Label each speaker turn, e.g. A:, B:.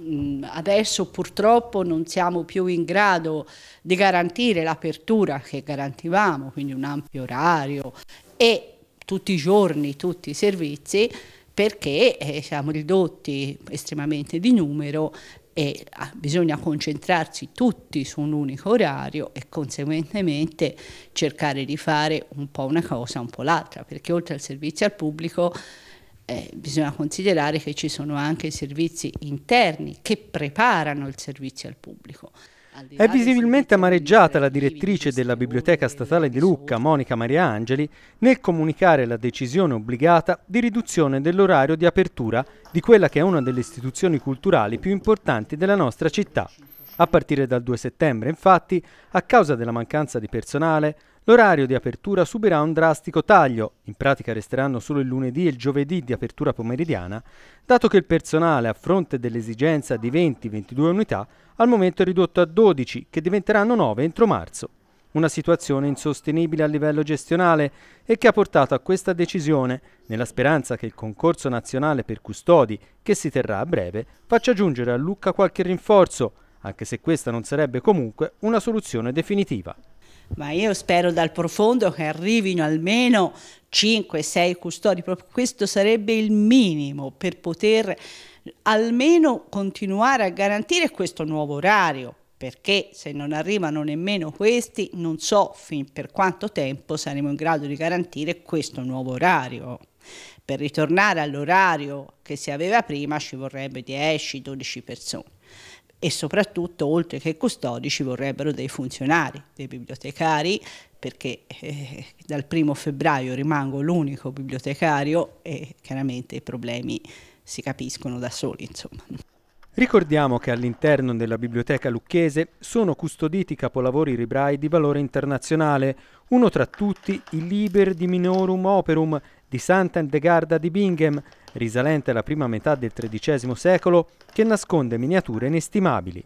A: Mm, adesso purtroppo non siamo più in grado di garantire l'apertura che garantivamo, quindi un ampio orario e tutti i giorni tutti i servizi perché eh, siamo ridotti estremamente di numero e ah, bisogna concentrarsi tutti su un unico orario e conseguentemente cercare di fare un po' una cosa, un po' l'altra, perché oltre al servizio al pubblico eh, bisogna considerare che ci sono anche servizi interni che preparano il servizio al pubblico.
B: È visibilmente amareggiata la direttrice della Biblioteca Statale di Lucca, Monica Maria Angeli, nel comunicare la decisione obbligata di riduzione dell'orario di apertura di quella che è una delle istituzioni culturali più importanti della nostra città. A partire dal 2 settembre, infatti, a causa della mancanza di personale, L'orario di apertura subirà un drastico taglio, in pratica resteranno solo il lunedì e il giovedì di apertura pomeridiana, dato che il personale a fronte dell'esigenza di 20-22 unità al momento è ridotto a 12, che diventeranno 9 entro marzo. Una situazione insostenibile a livello gestionale e che ha portato a questa decisione, nella speranza che il concorso nazionale per custodi, che si terrà a breve, faccia giungere a Lucca qualche rinforzo, anche se questa non sarebbe comunque una soluzione definitiva
A: ma io spero dal profondo che arrivino almeno 5-6 custodi, proprio questo sarebbe il minimo per poter almeno continuare a garantire questo nuovo orario, perché se non arrivano nemmeno questi non so fin per quanto tempo saremo in grado di garantire questo nuovo orario. Per ritornare all'orario che si aveva prima ci vorrebbe 10-12 persone e soprattutto oltre che custodi ci vorrebbero dei funzionari, dei bibliotecari perché eh, dal primo febbraio rimango l'unico bibliotecario e chiaramente i problemi si capiscono da soli insomma.
B: Ricordiamo che all'interno della biblioteca lucchese sono custoditi capolavori librai di valore internazionale, uno tra tutti il Liber Diminorum Operum di Sant'Andegarda di Bingham, risalente alla prima metà del XIII secolo, che nasconde miniature inestimabili.